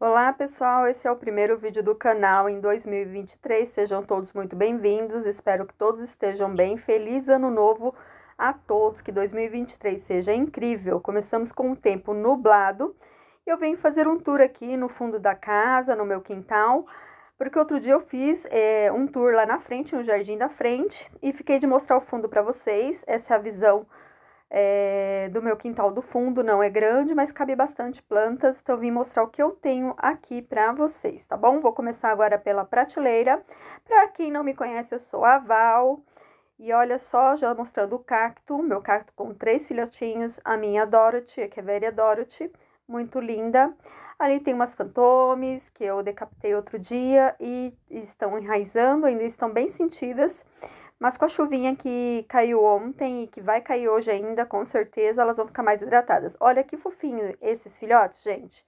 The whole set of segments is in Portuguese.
Olá pessoal, esse é o primeiro vídeo do canal em 2023, sejam todos muito bem-vindos, espero que todos estejam bem, feliz ano novo a todos, que 2023 seja incrível. Começamos com um tempo nublado e eu venho fazer um tour aqui no fundo da casa, no meu quintal, porque outro dia eu fiz é, um tour lá na frente, no jardim da frente, e fiquei de mostrar o fundo para vocês, essa é a visão é, do meu quintal do fundo, não é grande, mas cabe bastante plantas, então eu vim mostrar o que eu tenho aqui para vocês, tá bom? Vou começar agora pela prateleira, para quem não me conhece, eu sou a Val, e olha só, já mostrando o cacto, meu cacto com três filhotinhos, a minha Dorothy, que é velha Dorothy, muito linda. Ali tem umas fantomes que eu decapitei outro dia e estão enraizando, ainda estão bem sentidas. Mas com a chuvinha que caiu ontem e que vai cair hoje ainda, com certeza elas vão ficar mais hidratadas. Olha que fofinho esses filhotes, gente.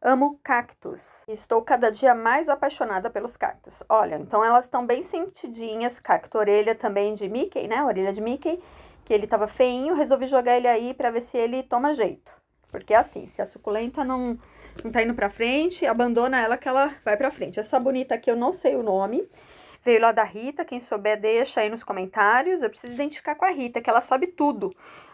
Amo cactos. Estou cada dia mais apaixonada pelos cactos. Olha, então elas estão bem sentidinhas. Cacto orelha também de Mickey, né? Orelha de Mickey, que ele tava feinho. Resolvi jogar ele aí para ver se ele toma jeito. Porque é assim, se a suculenta não, não tá indo pra frente, abandona ela que ela vai pra frente. Essa bonita aqui eu não sei o nome. Veio lá da Rita, quem souber deixa aí nos comentários. Eu preciso identificar com a Rita, que ela sabe tudo,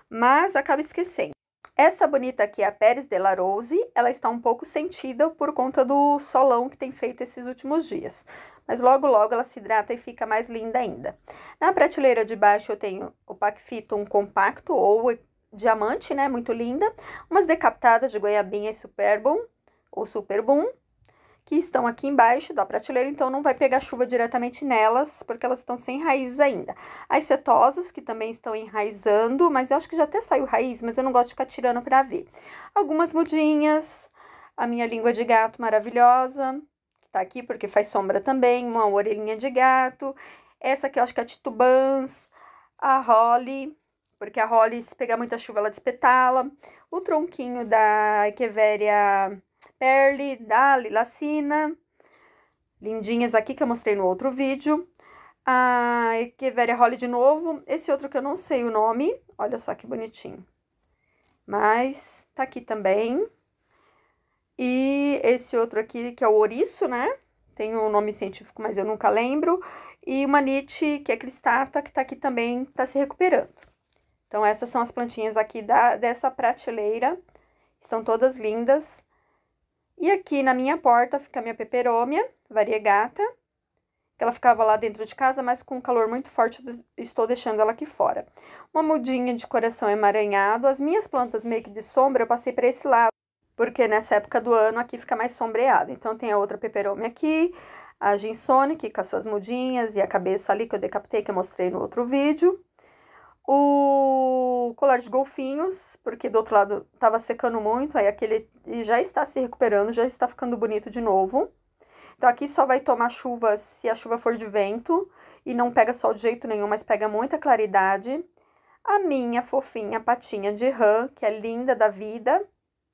mas acaba esquecendo. Essa bonita aqui, a Pérez de la Rose, ela está um pouco sentida por conta do solão que tem feito esses últimos dias. Mas logo, logo ela se hidrata e fica mais linda ainda. Na prateleira de baixo eu tenho o Pac um compacto ou diamante, né? Muito linda. Umas decapitadas de goiabinha e superbum, ou superbum que estão aqui embaixo da prateleira, então não vai pegar chuva diretamente nelas, porque elas estão sem raízes ainda. As cetosas, que também estão enraizando, mas eu acho que já até saiu raiz, mas eu não gosto de ficar tirando para ver. Algumas mudinhas, a minha língua de gato maravilhosa, que tá aqui porque faz sombra também, uma orelhinha de gato. Essa aqui eu acho que é a titubans, a holly, porque a holly, se pegar muita chuva, ela despetala. O tronquinho da Echeveria perle, dali, lacina, lindinhas aqui que eu mostrei no outro vídeo. A Echeveria Holly de novo, esse outro que eu não sei o nome, olha só que bonitinho. Mas tá aqui também. E esse outro aqui que é o ouriço, né? Tem o um nome científico, mas eu nunca lembro. E uma nite que é cristata, que tá aqui também, tá se recuperando. Então, essas são as plantinhas aqui da, dessa prateleira. Estão todas lindas. E aqui na minha porta fica a minha peperômia variegata, que ela ficava lá dentro de casa, mas com um calor muito forte estou deixando ela aqui fora. Uma mudinha de coração emaranhado, as minhas plantas meio que de sombra eu passei para esse lado, porque nessa época do ano aqui fica mais sombreado. Então tem a outra peperômia aqui, a ginsone, que com as suas mudinhas e a cabeça ali que eu decapitei, que eu mostrei no outro vídeo o colar de golfinhos, porque do outro lado estava secando muito, aí aquele já está se recuperando, já está ficando bonito de novo. Então aqui só vai tomar chuva se a chuva for de vento e não pega sol de jeito nenhum, mas pega muita claridade. A minha fofinha patinha de rã, que é linda da vida,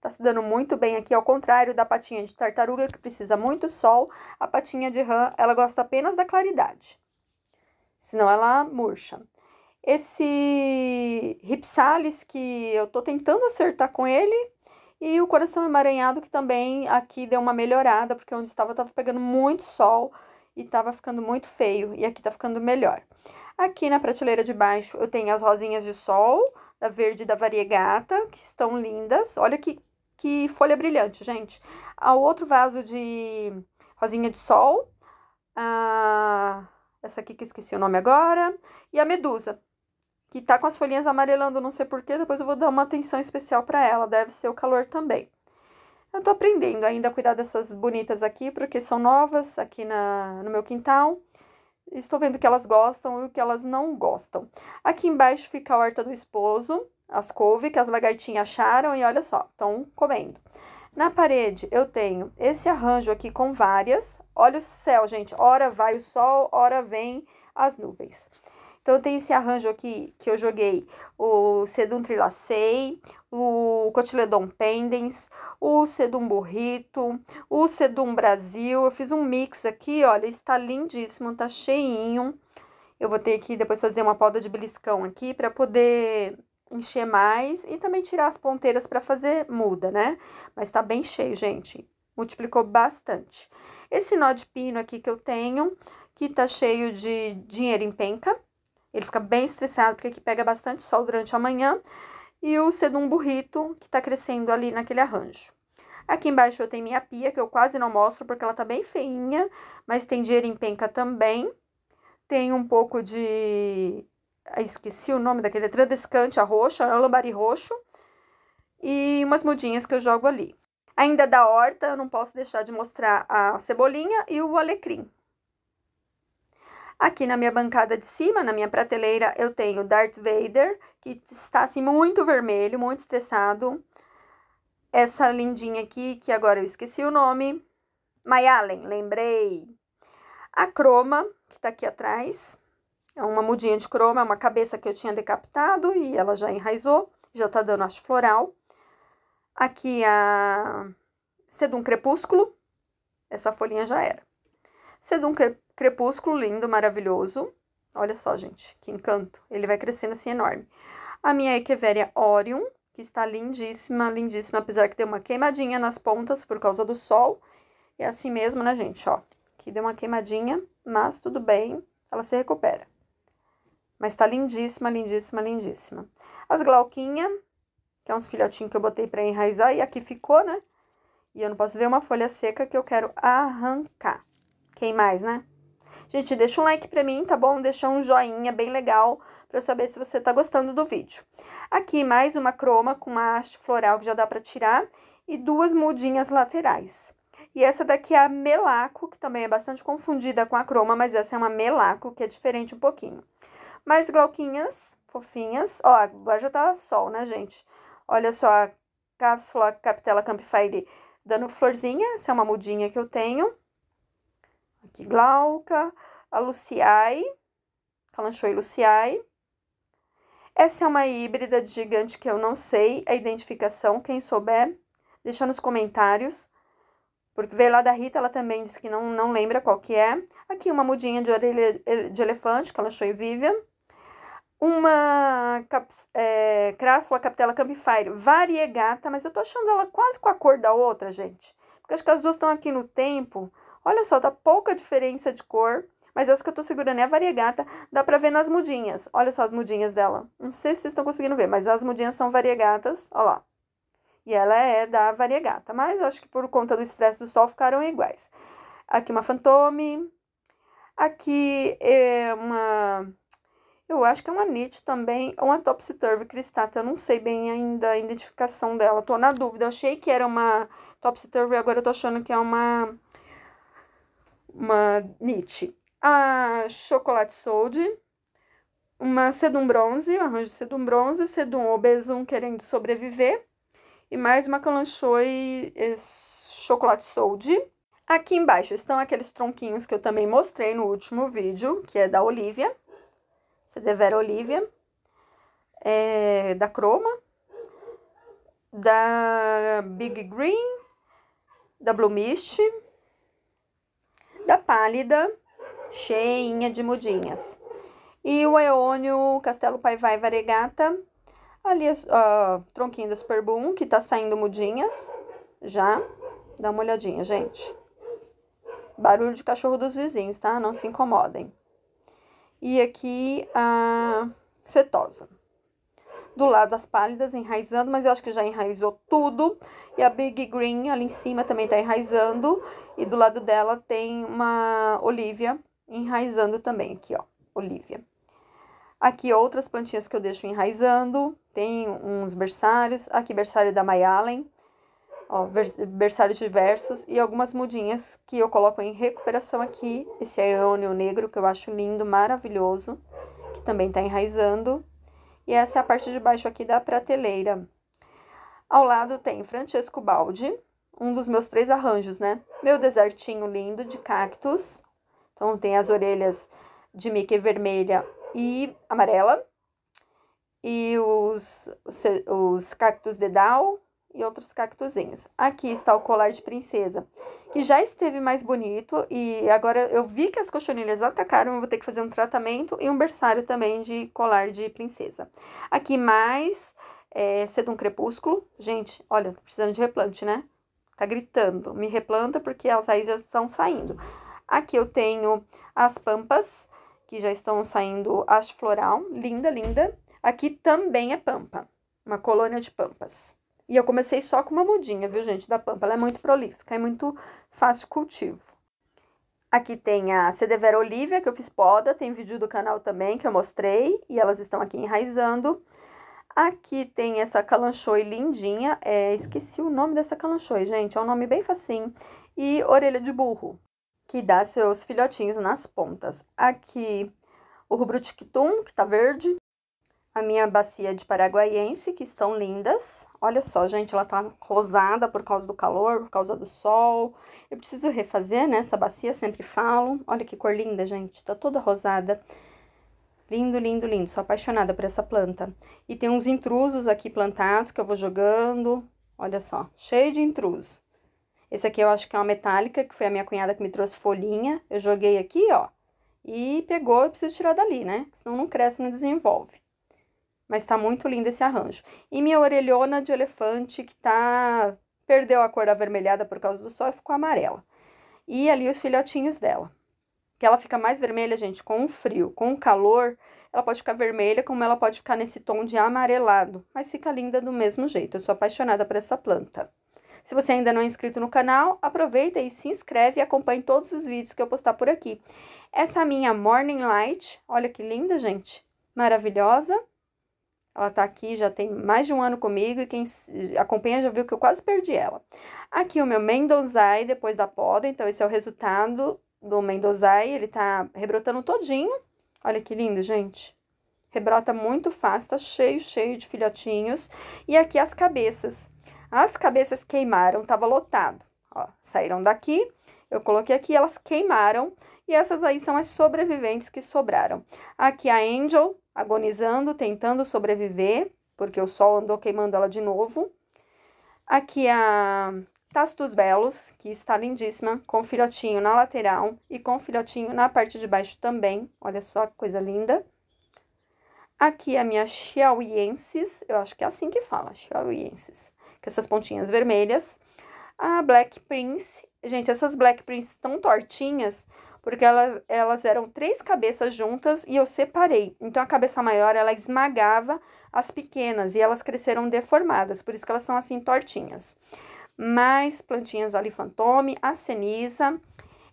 tá se dando muito bem aqui, ao contrário da patinha de tartaruga que precisa muito sol, a patinha de rã, ela gosta apenas da claridade. Senão ela murcha esse Ripsalis que eu tô tentando acertar com ele e o coração emaranhado que também aqui deu uma melhorada, porque onde estava estava pegando muito sol e estava ficando muito feio e aqui tá ficando melhor. Aqui na prateleira de baixo eu tenho as rosinhas de sol, da verde da variegata, que estão lindas. Olha que, que folha brilhante, gente. Ah, o outro vaso de rosinha de sol, a... Ah, essa aqui que esqueci o nome agora, e a medusa que tá com as folhinhas amarelando, não sei porquê, depois eu vou dar uma atenção especial para ela, deve ser o calor também. Eu tô aprendendo ainda a cuidar dessas bonitas aqui, porque são novas aqui na, no meu quintal. Estou vendo que elas gostam e o que elas não gostam. Aqui embaixo fica a horta do esposo, as couve que as lagartinhas acharam e olha só, estão comendo. Na parede eu tenho esse arranjo aqui com várias. Olha o céu, gente, hora vai o sol, hora vem as nuvens. Então, tem esse arranjo aqui que eu joguei o Sedum Trilacei, o Cotiledon Pendens, o Sedum Burrito, o Sedum Brasil. Eu fiz um mix aqui, olha, está lindíssimo, tá cheinho. Eu vou ter que depois fazer uma poda de beliscão aqui para poder encher mais e também tirar as ponteiras para fazer muda, né? Mas tá bem cheio, gente. Multiplicou bastante. Esse nó de pino aqui que eu tenho, que tá cheio de dinheiro em penca. Ele fica bem estressado porque aqui pega bastante sol durante a manhã. E o sedum burrito que está crescendo ali naquele arranjo. Aqui embaixo eu tenho minha pia, que eu quase não mostro porque ela tá bem feinha, mas tem dinheiro em penca também. Tem um pouco de... Ah, esqueci o nome daquele, é tradescante, a roxa, lambari roxo. E umas mudinhas que eu jogo ali. Ainda da horta, eu não posso deixar de mostrar a cebolinha e o alecrim. Aqui na minha bancada de cima, na minha prateleira, eu tenho Darth Vader, que está assim muito vermelho, muito estressado. Essa lindinha aqui, que agora eu esqueci o nome. Mayalen, lembrei. A croma, que está aqui atrás. É uma mudinha de croma, é uma cabeça que eu tinha decapitado e ela já enraizou. Já está dando acho floral. Aqui a Sedum Crepúsculo. Essa folhinha já era. Sedum Crepúsculo Crepúsculo lindo, maravilhoso. Olha só, gente, que encanto. Ele vai crescendo assim enorme. A minha Echeveria Orion, que está lindíssima, lindíssima, apesar que deu uma queimadinha nas pontas por causa do sol. E é assim mesmo, né, gente? Ó, que deu uma queimadinha, mas tudo bem, ela se recupera. Mas tá lindíssima, lindíssima, lindíssima. As Glauquinha, que é uns filhotinhos que eu botei para enraizar, e aqui ficou, né? E eu não posso ver uma folha seca que eu quero arrancar. Quem mais, né? Gente, deixa um like pra mim, tá bom? Deixa um joinha bem legal pra eu saber se você tá gostando do vídeo. Aqui mais uma croma com uma haste floral que já dá pra tirar e duas mudinhas laterais. E essa daqui é a melaco, que também é bastante confundida com a croma, mas essa é uma melaco, que é diferente um pouquinho. Mais glauquinhas, fofinhas. Ó, agora já tá sol, né, gente? Olha só a cápsula Capitela Campfire dando florzinha. Essa é uma mudinha que eu tenho aqui Glauca, a Luciai, Calanchoe Luciai. Essa é uma híbrida de gigante que eu não sei a identificação, quem souber, deixa nos comentários. Porque veio lá da Rita, ela também disse que não, não lembra qual que é. Aqui uma mudinha de orelha de elefante, Calanchoe Vivian uma é, crássula capitela campifire variegata, mas eu tô achando ela quase com a cor da outra, gente. Porque acho que as duas estão aqui no tempo, Olha só, tá pouca diferença de cor, mas essa que eu tô segurando é a variegata, dá pra ver nas mudinhas. Olha só as mudinhas dela. Não sei se vocês estão conseguindo ver, mas as mudinhas são variegatas, ó lá. E ela é da variegata, mas eu acho que por conta do estresse do sol ficaram iguais. Aqui uma fantome, aqui é uma... Eu acho que é uma NIT também, ou uma Topsy Turvy Cristata, eu não sei bem ainda a identificação dela, tô na dúvida. Eu achei que era uma Topsy Turvy, agora eu tô achando que é uma uma Nietzsche, a Chocolate Sold, uma Sedum Bronze, um arranjo de Sedum Bronze, Sedum Obesum querendo sobreviver, e mais uma Calanchoe Chocolate Sold. Aqui embaixo estão aqueles tronquinhos que eu também mostrei no último vídeo, que é da Olivia, se Olivia, é, da Croma, da Big Green, da Blue Mist, da pálida, cheinha de mudinhas. E o Eônio Castelo vai Varegata, ali ó, tronquinho da Superboom, que tá saindo mudinhas, já. Dá uma olhadinha, gente. Barulho de cachorro dos vizinhos, tá? Não se incomodem. E aqui a cetosa do lado as pálidas enraizando, mas eu acho que já enraizou tudo. E a Big Green ali em cima também tá enraizando. E do lado dela tem uma Olivia enraizando também, aqui ó, Olivia. Aqui outras plantinhas que eu deixo enraizando, tem uns berçários, aqui berçário da Mayalen, ó, berçários diversos e algumas mudinhas que eu coloco em recuperação aqui, esse aerônio negro que eu acho lindo, maravilhoso, que também tá enraizando. E essa é a parte de baixo aqui da prateleira. Ao lado tem Francesco Baldi, um dos meus três arranjos, né? Meu desertinho lindo de cactus. Então, tem as orelhas de Mickey vermelha e amarela. E os, os, os cactos dedal, e outros cactuzinhos. Aqui está o colar de princesa, que já esteve mais bonito e agora eu vi que as cochonilhas atacaram, eu vou ter que fazer um tratamento e um berçário também de colar de princesa. Aqui mais é, sedum crepúsculo. Gente, olha, precisando de replante, né? Tá gritando, me replanta porque as raízes já estão saindo. Aqui eu tenho as pampas, que já estão saindo haste floral, linda, linda. Aqui também é pampa, uma colônia de pampas. E eu comecei só com uma mudinha, viu, gente, da pampa. Ela é muito prolífica, é muito fácil cultivo. Aqui tem a Cedevera Olivia, que eu fiz poda, tem vídeo do canal também que eu mostrei, e elas estão aqui enraizando. Aqui tem essa calanchoe lindinha, é, esqueci o nome dessa calanchoe, gente, é um nome bem facinho. E orelha de burro, que dá seus filhotinhos nas pontas. Aqui o rubrutiquitum, que tá verde. A minha bacia de paraguaiense, que estão lindas. Olha só, gente, ela tá rosada por causa do calor, por causa do sol. Eu preciso refazer, né? Essa bacia, sempre falo. Olha que cor linda, gente. Tá toda rosada. Lindo, lindo, lindo. Sou apaixonada por essa planta. E tem uns intrusos aqui plantados que eu vou jogando. Olha só, cheio de intruso. Esse aqui eu acho que é uma metálica, que foi a minha cunhada que me trouxe folhinha. Eu joguei aqui, ó, e pegou, eu preciso tirar dali, né? Senão não cresce, não desenvolve. Mas tá muito lindo esse arranjo. E minha orelhona de elefante que tá perdeu a cor avermelhada por causa do sol e ficou amarela. E ali os filhotinhos dela. Que ela fica mais vermelha, gente, com o frio, com o calor, ela pode ficar vermelha, como ela pode ficar nesse tom de amarelado, mas fica linda do mesmo jeito. Eu sou apaixonada por essa planta. Se você ainda não é inscrito no canal, aproveita e se inscreve e acompanhe todos os vídeos que eu postar por aqui. Essa é a minha Morning Light, olha que linda, gente, maravilhosa. Ela está aqui já tem mais de um ano comigo e quem acompanha já viu que eu quase perdi ela. Aqui o meu mendozai depois da poda, então esse é o resultado do mendozai, ele está rebrotando todinho. Olha que lindo, gente. Rebrota muito fácil, tá cheio, cheio de filhotinhos. E aqui as cabeças. As cabeças queimaram, tava lotado. Ó, saíram daqui, eu coloquei aqui, elas queimaram. E essas aí são as sobreviventes que sobraram. Aqui a Angel agonizando, tentando sobreviver, porque o sol andou queimando ela de novo. Aqui a tastos Belos, que está lindíssima, com filhotinho na lateral e com filhotinho na parte de baixo também. Olha só que coisa linda. Aqui a minha Xiaoyensis, eu acho que é assim que fala, Xiaoyensis, com essas pontinhas vermelhas. A Black Prince, gente, essas Black Prince tão tortinhas, porque ela, elas eram três cabeças juntas e eu separei. Então a cabeça maior ela esmagava as pequenas e elas cresceram deformadas, por isso que elas são assim tortinhas. Mais plantinhas alifantome, a ceniza,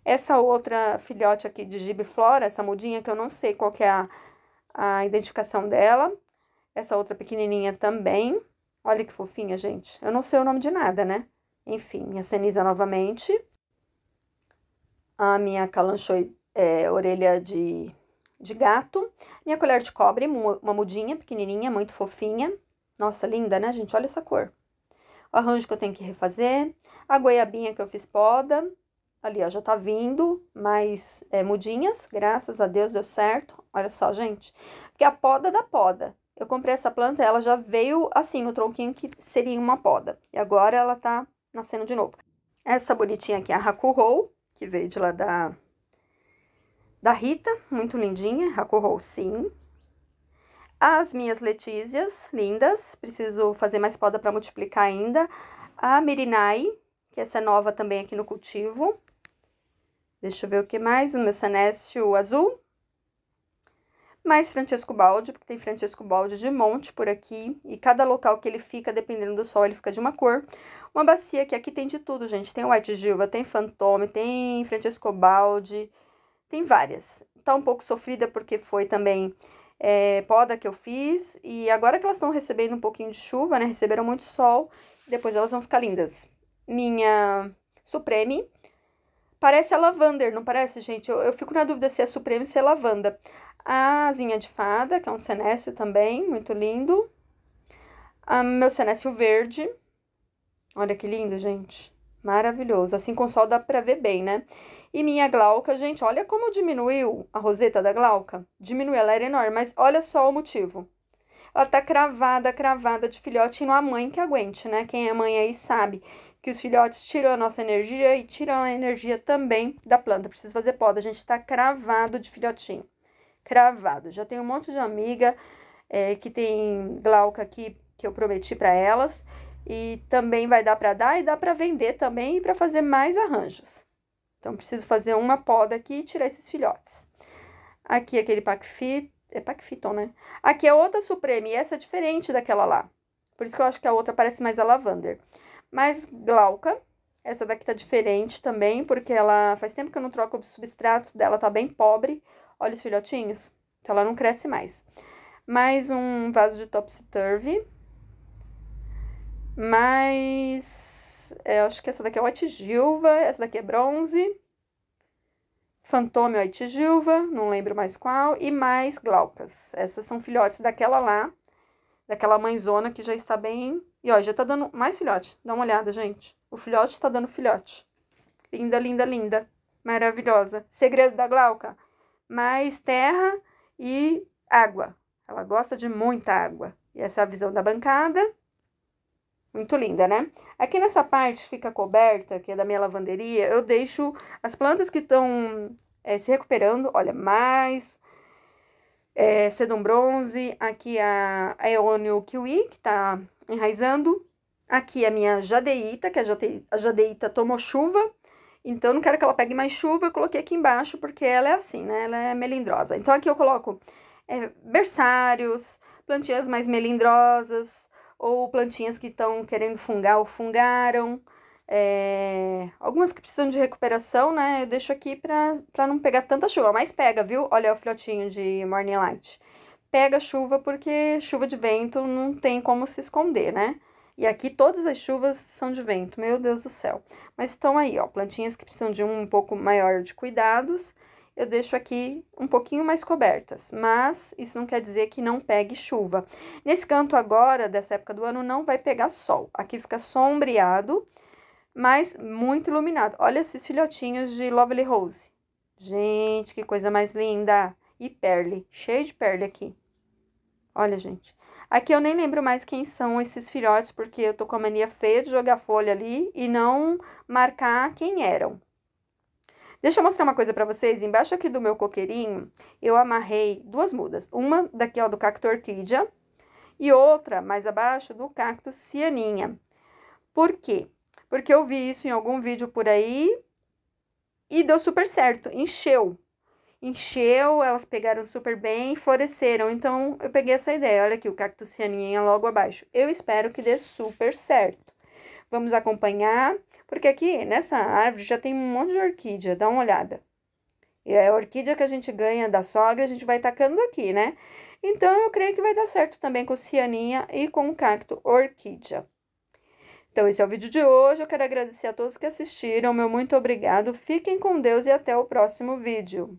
essa outra filhote aqui de gibiflora, essa mudinha que eu não sei qual é a, a identificação dela. Essa outra pequenininha também. Olha que fofinha, gente. Eu não sei o nome de nada, né? Enfim, a ceniza novamente a minha calanchoe é, orelha de, de gato, minha colher de cobre, uma mudinha pequenininha, muito fofinha. Nossa, linda, né, gente? Olha essa cor. O arranjo que eu tenho que refazer, a goiabinha que eu fiz poda, ali, ó, já tá vindo mais é, mudinhas, graças a Deus deu certo. Olha só, gente, porque a poda da poda. Eu comprei essa planta, ela já veio assim no tronquinho que seria uma poda. E agora ela tá nascendo de novo. Essa bonitinha aqui, a Hakurou, que veio de lá da, da Rita, muito lindinha, a cor sim. As minhas Letízias, lindas, preciso fazer mais poda para multiplicar ainda. A Mirinai, que essa é nova também aqui no cultivo. Deixa eu ver o que mais, o meu Senécio azul mais Francesco Balde, porque tem Francesco Balde de monte por aqui, e cada local que ele fica, dependendo do sol, ele fica de uma cor. Uma bacia que aqui tem de tudo, gente. Tem White Gilva, tem Fantôme, tem Francesco Balde, tem várias. Tá um pouco sofrida porque foi também é, poda que eu fiz, e agora que elas estão recebendo um pouquinho de chuva, né, receberam muito sol, depois elas vão ficar lindas. Minha Supreme, Parece a lavander, não parece, gente? Eu, eu, fico na dúvida se é Supreme ou se é lavanda. A asinha de fada, que é um cenécio também, muito lindo. A meu cenécio verde. Olha que lindo, gente. Maravilhoso. Assim com sol dá pra ver bem, né? E minha glauca, gente, olha como diminuiu a roseta da glauca. Diminuiu, ela era enorme, mas olha só o motivo. Ela tá cravada, cravada de filhote e não há mãe que aguente, né? Quem é mãe aí sabe que os filhotes tiram a nossa energia e tiram a energia também da planta. Precisa fazer poda, a gente tá cravado de filhotinho cravado. Já tenho um monte de amiga é, que tem glauca aqui que eu prometi para elas e também vai dar para dar e dá para vender também e para fazer mais arranjos. Então preciso fazer uma poda aqui e tirar esses filhotes. Aqui aquele pacfit, é pacfiton, né? Aqui é outra Supreme e essa é diferente daquela lá. Por isso que eu acho que a outra parece mais a lavander. Mas glauca, essa daqui tá diferente também, porque ela faz tempo que eu não troco o substrato dela, tá bem pobre. Olha os filhotinhos. Então, ela não cresce mais. Mais um vaso de topsy-turvy. Mais... É, acho que essa daqui é white gilva. Essa daqui é bronze. fantôme white gilva. Não lembro mais qual. E mais glaucas. Essas são filhotes daquela lá. Daquela mãezona que já está bem... E, ó, já tá dando mais filhote. Dá uma olhada, gente. O filhote tá dando filhote. Linda, linda, linda. Maravilhosa. Segredo da Glauca? mais terra e água. Ela gosta de muita água. E essa é a visão da bancada. Muito linda, né? Aqui nessa parte fica coberta, que é da minha lavanderia, eu deixo as plantas que estão é, eh, se recuperando. Olha, mais é, eh, sedum bronze, aqui a Aeonio Kiwi, que tá enraizando. Aqui a minha jadeíta, que a jadeíta tomou chuva então, não quero que ela pegue mais chuva, eu coloquei aqui embaixo, porque ela é assim, né? Ela é melindrosa. Então, aqui eu coloco é, berçários, plantinhas mais melindrosas, ou plantinhas que estão querendo fungar ou fungaram. É, algumas que precisam de recuperação, né? Eu deixo aqui para não pegar tanta chuva, mas pega, viu? Olha o filhotinho de Morning Light. Pega chuva porque chuva de vento não tem como se esconder, né? E aqui todas as chuvas são de vento, meu Deus do céu. Mas estão aí, ó, plantinhas que precisam de um, um pouco maior de cuidados. Eu deixo aqui um pouquinho mais cobertas, mas isso não quer dizer que não pegue chuva. Nesse canto agora, dessa época do ano, não vai pegar sol. Aqui fica sombreado, mas muito iluminado. Olha esses filhotinhos de Lovely Rose. Gente, que coisa mais linda! E perle, cheio de perle aqui. Olha, gente. Aqui eu nem lembro mais quem são esses filhotes, porque eu tô com a mania feia de jogar folha ali e não marcar quem eram. Deixa eu mostrar uma coisa para vocês. Embaixo aqui do meu coqueirinho, eu amarrei duas mudas. Uma daqui, ó, do cacto orquídea e outra mais abaixo do cacto cianinha. Por quê? Porque eu vi isso em algum vídeo por aí e deu super certo, encheu encheu, elas pegaram super bem e floresceram. Então eu peguei essa ideia. Olha aqui, o cacto cianinha logo abaixo. Eu espero que dê super certo. Vamos acompanhar, porque aqui nessa árvore já tem um monte de orquídea, dá uma olhada. E é a orquídea que a gente ganha da sogra, a gente vai tacando aqui, né? Então eu creio que vai dar certo também com cianinha e com o cacto orquídea. Então, esse é o vídeo de hoje. Eu quero agradecer a todos que assistiram. Meu muito obrigado. Fiquem com Deus e até o próximo vídeo.